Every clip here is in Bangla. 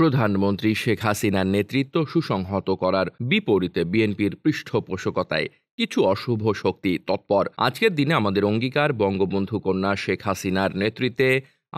প্রধানমন্ত্রী শেখ হাসিনার নেতৃত্ব সুসংহত করার বিপরীতে বিএনপির পৃষ্ঠপোষকতায় কিছু অশুভ শক্তি তৎপর আজকের দিনে আমাদের অঙ্গীকার বঙ্গবন্ধু কন্যা শেখ হাসিনার নেতৃত্বে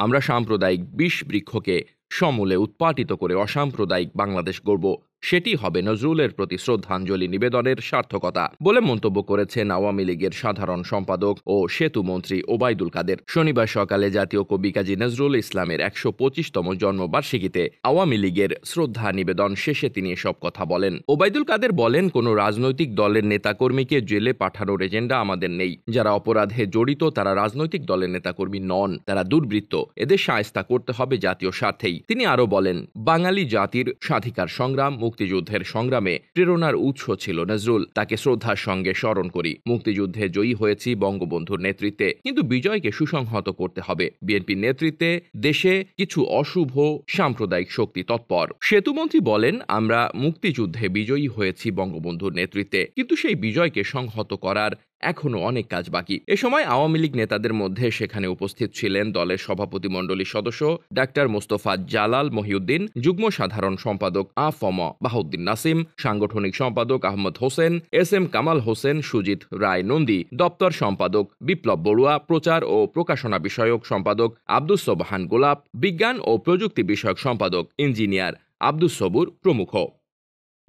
আমরা সাম্প্রদায়িক বিষ বৃক্ষকে সমূলে উৎপাটিত করে অসাম্প্রদায়িক বাংলাদেশ গড়ব সেটি হবে নজরুলের প্রতি শ্রদ্ধাঞ্জলি নিবেদনের সার্থকতা বলে মন্তব্য করেছেন আওয়ামী লীগের সাধারণ সম্পাদক ও সেতু মন্ত্রী ওবায়দুল কাদের শনিবার সকালে জাতীয় কবি কাজী নজরুল ইসলামের একশো পঁচিশতম জন্মবার্ষিকীতে আওয়ামী লীগের শ্রদ্ধা নিবেদন শেষে তিনি এসব কথা বলেন ওবায়দুল কাদের বলেন কোনো রাজনৈতিক দলের নেতাকর্মীকে জেলে পাঠানোর এজেন্ডা আমাদের নেই যারা অপরাধে জড়িত তারা রাজনৈতিক দলের নেতাকর্মী নন তারা দুর্বৃত্ত এদের সায়স্তা করতে হবে জাতীয় স্বার্থেই তিনি আরও বলেন বাঙালি জাতির স্বাধিকার সংগ্রাম মুক্তিযুদ্ধের সংগ্রামে প্রেরণার উৎস ছিল নজরুল তাকে শ্রদ্ধার সঙ্গে স্মরণ করি মুক্তিযুদ্ধে জয়ী হয়েছি বঙ্গবন্ধুর নেতৃত্বে কিন্তু বিজয়কে সুসংহত করতে হবে বিএনপির নেতৃত্বে দেশে কিছু অশুভ সাম্প্রদায়িক শক্তি তৎপর সেতুমন্ত্রী বলেন আমরা মুক্তিযুদ্ধে বিজয়ী হয়েছি বঙ্গবন্ধুর নেতৃত্বে কিন্তু সেই বিজয়কে সংহত করার এখনও অনেক কাজ বাকি এ সময় আওয়ামী লীগ নেতাদের মধ্যে সেখানে উপস্থিত ছিলেন দলের সভাপতিমণ্ডলীর সদস্য ডাক্তার মোস্তফা জালাল মহিউদ্দিন যুগ্ম সাধারণ সম্পাদক আ ফম বাহউদ্দিন নাসিম সাংগঠনিক সম্পাদক আহমদ হোসেন এস এম কামাল হোসেন সুজিত রায় নন্দী দপ্তর সম্পাদক বিপ্লব বড়ুয়া প্রচার ও প্রকাশনা বিষয়ক সম্পাদক আব্দুস সোবাহান গোলাপ বিজ্ঞান ও প্রযুক্তি বিষয়ক সম্পাদক ইঞ্জিনিয়ার আব্দুস সবুর প্রমুখ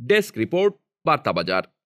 ডেস্ক রিপোর্ট বার্তাবাজার